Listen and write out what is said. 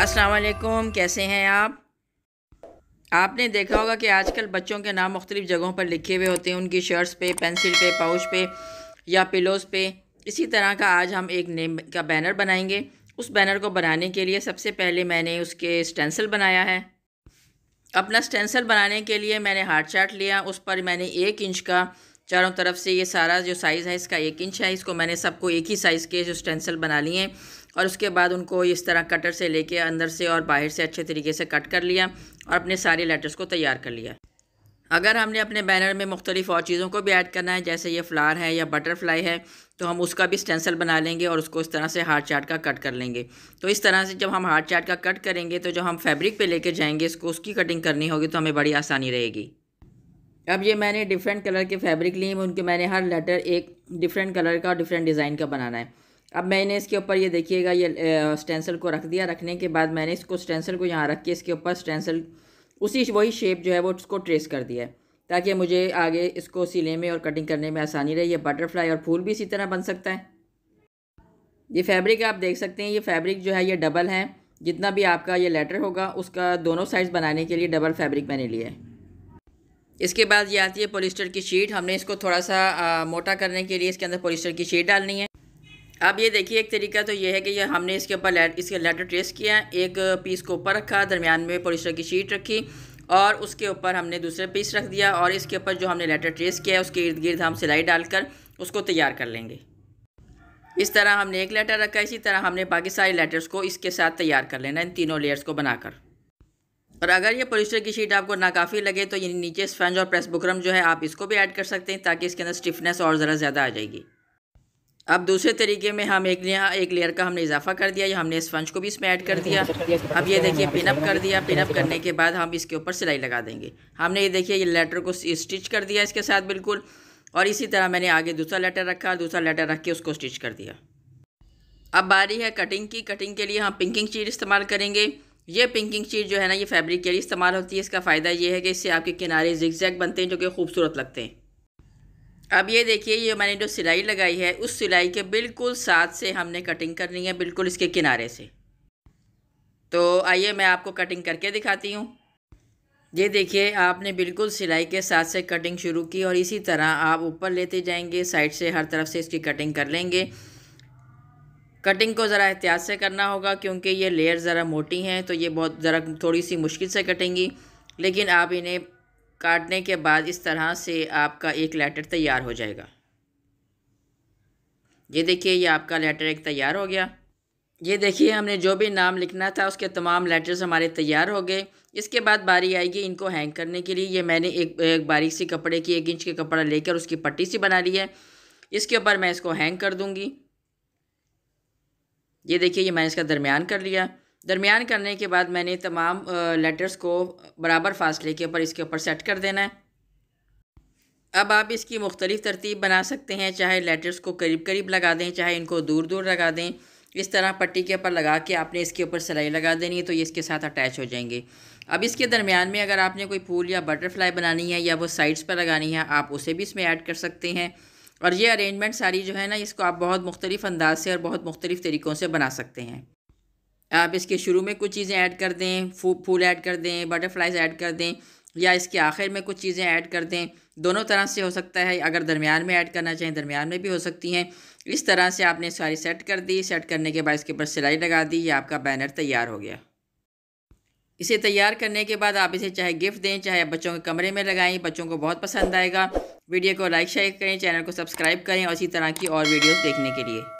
अस्सलाम वालेकुम कैसे हैं आप आपने देखा होगा कि आजकल बच्चों के नाम मुख्तलिफ़ जगहों पर लिखे हुए होते हैं उनकी शर्ट्स पे पेंसिल पे पाउच पे या पिलोज़ पे इसी तरह का आज हम एक नेम का बैनर बनाएंगे उस बैनर को बनाने के लिए सबसे पहले मैंने उसके स्टेंसिल बनाया है अपना स्टेंसिल बनाने के लिए मैंने हार्ड चार्ट लिया उस पर मैंने एक इंच का चारों तरफ से ये सारा जो साइज़ है इसका एक इंच है इसको मैंने सबको एक ही साइज़ के जो स्टेंसिल बना लिए हैं और उसके बाद उनको इस तरह कटर से लेके अंदर से और बाहर से अच्छे तरीके से कट कर लिया और अपने सारे लेटर्स को तैयार कर लिया अगर हमने अपने बैनर में मुख्तलिफ़ और चीज़ों को भी ऐड करना है जैसे ये फ्लार है या बटरफ्लाई है तो हम उसका भी स्टेंसल बना लेंगे और उसको इस तरह से हार्ड चार्ट का कट कर लेंगे तो इस तरह से जब हम हार्ड चार्ट का कट करेंगे तो जब हम फैब्रिक पे लेके जाएंगे इसको उसकी कटिंग करनी होगी तो हमें बड़ी आसानी रहेगी अब ये मैंने डिफरेंट कलर के फैब्रिक लिए उनके मैंने हर लेटर एक डिफरेंट कलर का और डिफरेंट डिज़ाइन का बनाना है अब मैंने इसके ऊपर ये देखिएगा ये स्टेंसिल को रख दिया रखने के बाद मैंने इसको स्टेंसिल को यहाँ रख के इसके ऊपर स्टेंसिल उसी वही शेप जो है वो उसको ट्रेस कर दिया है ताकि मुझे आगे इसको सिले में और कटिंग करने में आसानी रहे ये बटरफ्लाई और फूल भी इसी तरह बन सकता है ये फैब्रिक आप देख सकते हैं ये फैब्रिक जो है ये डबल है जितना भी आपका ये लेटर होगा उसका दोनों साइड्स बनाने के लिए डबल फैब्रिक मैंने लिया है इसके बाद ये आती है पोलिस्टर की शीट हमने इसको थोड़ा सा आ, मोटा करने के लिए इसके अंदर पोलिस्टर की शीट डालनी है अब ये देखिए एक तरीका तो ये है कि ये हमने इसके ऊपर लेट, इसके लेटर ट्रेस किया एक पीस को ऊपर रखा दरमियान में पोलिस्टर की शीट रखी और उसके ऊपर हमने दूसरे पीस रख दिया और इसके ऊपर जो हमने लेटर ट्रेस किया है उसके इर्द गिर्द हम सिलाई डालकर उसको तैयार कर लेंगे इस तरह हमने एक लेटर रखा इसी तरह हमने बाकी सारे लेटर्स को इसके साथ तैयार कर लेना इन तीनों लेयर्स को बनाकर और अगर ये पोलिस्टर की शीट आपको नाकाफ़ी लगे तो ये नीचे स्पंज और प्रेस बुकरम जो है आप इसको भी ऐड कर सकते हैं ताकि इसके अंदर स्टिफनेस और ज़रा ज़्यादा आ जाएगी अब दूसरे तरीके में हम एक यहाँ एक लेयर का हमने इजाफा कर दिया या हमने स्पंज को भी इसमें ऐड कर दिया अब ये देखिए पिनअप कर दिया पिनअप करने के बाद हम इसके ऊपर सिलाई लगा देंगे हमने ये देखिए ये लेटर को स्टिच कर दिया इसके साथ बिल्कुल और इसी तरह मैंने आगे दूसरा लेटर रखा दूसरा लेटर रख के उसको स्टिच कर दिया अब बारी है कटिंग की कटिंग के लिए हम पिंकिंग चीट इस्तेमाल करेंगे ये पिंकिंग चीट जो है ना ये फैब्रिक के लिए इस्तेमाल होती है इसका फ़ायदा ये है कि इससे आपके किनारे जिक्जैक बनते हैं जो कि खूबसूरत लगते हैं अब ये देखिए ये मैंने जो सिलाई लगाई है उस सिलाई के बिल्कुल साथ से हमने कटिंग करनी है बिल्कुल इसके किनारे से तो आइए मैं आपको कटिंग करके दिखाती हूँ ये देखिए आपने बिल्कुल सिलाई के साथ से कटिंग शुरू की और इसी तरह आप ऊपर लेते जाएंगे साइड से हर तरफ से इसकी कटिंग कर लेंगे कटिंग को ज़रा एहतियात से करना होगा क्योंकि ये लेयर ज़रा मोटी हैं तो ये बहुत ज़रा थोड़ी सी मुश्किल से कटेंगी लेकिन आप इन्हें काटने के बाद इस तरह से आपका एक लेटर तैयार हो जाएगा ये देखिए ये आपका लेटर एक तैयार हो गया ये देखिए हमने जो भी नाम लिखना था उसके तमाम लेटर्स हमारे तैयार हो गए इसके बाद बारी आएगी इनको हैंग करने के लिए ये मैंने एक, एक बारीक सी कपड़े की एक इंच के कपड़ा लेकर उसकी पट्टी सी बना ली है इसके ऊपर मैं इसको हैंग कर दूँगी ये देखिए ये मैंने इसका दरमियान कर लिया दरमियान करने के बाद मैंने तमाम लेटर्स को बराबर फासले के ऊपर इसके ऊपर सेट कर देना है अब आप इसकी मुख्तलिफ़ तरतीब बना सकते हैं चाहे लेटर्स को करीब करीब लगा दें चाहे इनको दूर दूर लगा दें इस तरह पट्टी के ऊपर लगा के आपने इसके ऊपर सिलाई लगा देनी है तो ये इसके साथ अटैच हो जाएंगे अब इसके दरमियान में अगर आपने कोई फूल या बटरफ्लाई बनानी है या वो साइड्स पर लगानी है आप उसे भी इसमें ऐड कर सकते हैं और ये अरेंजमेंट सारी जो है ना इसको आप बहुत मुख्तलिफ़ अंदाज से और बहुत मुख्तलिफ़ तरीक़ों से बना सकते हैं आप इसके शुरू में कुछ चीज़ें ऐड कर दें फू फूल ऐड कर दें बटरफ्लाइज ऐड कर दें या इसके आखिर में कुछ चीज़ें ऐड कर दें दोनों तरह से हो सकता है अगर दरमियान में ऐड करना चाहें दरमियान में भी हो सकती हैं इस तरह से आपने सारी सेट कर दी सेट करने के बाद इसके ऊपर सिलाई लगा दी या आपका बैनर तैयार हो गया इसे तैयार करने के बाद आप इसे चाहे गिफ्ट दें चाहे बच्चों के कमरे में लगाएं बच्चों को बहुत पसंद आएगा वीडियो को लाइक शेयर करें चैनल को सब्सक्राइब करें और इसी तरह की और वीडियोस देखने के लिए